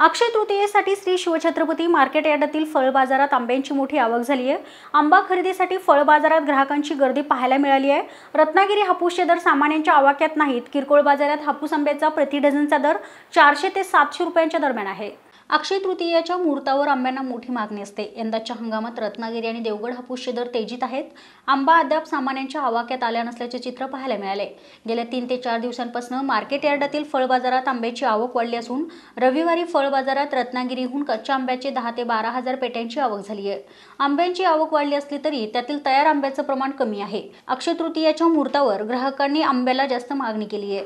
अक्षय तृतीयेसाठी श्री शिवछत्रपती मार्केट यार्डातील फळ बाजारात आंब्यांची मोठी आवक झाली आहे आंबा खरेदीसाठी फळ बाजारात ग्राहकांची गर्दी पाहायला मिळाली आहे रत्नागिरी हापूसचे दर सामान्यांच्या आवाक्यात नाहीत किरकोळ बाजारात हापूस आंब्याचा प्रति डझनचा दर चारशे ते सातशे रुपयांच्या दरम्यान आहे अक्षय तृतीयाच्या मुहूर्तावर आंब्यांना मोठी मागणी असते यंदाच्या हंगामात रत्नागिरी आणि देवगड हापूसचे दर तेजीत आहेत आंबा अद्याप सामान्यांच्या आवाक्यात आल्या नसल्याचे चित्र पाहायला मिळाले गेल्या तीन ते चार दिवसांपासून मार्केट यार्डातील फळ बाजारात आंब्याची आवक वाढली असून रविवारी फळ बाजारात रत्नागिरीहून कच्च्या आंब्याचे दहा ते बारा हजार पेट्यांची आवक झाली आहे आंब्यांची आवक वाढली असली तरी त्यातील तयार आंब्याचं प्रमाण कमी आहे अक्षय तृतीयाच्या मुहूर्तावर ग्राहकांनी आंब्याला जास्त मागणी केली आहे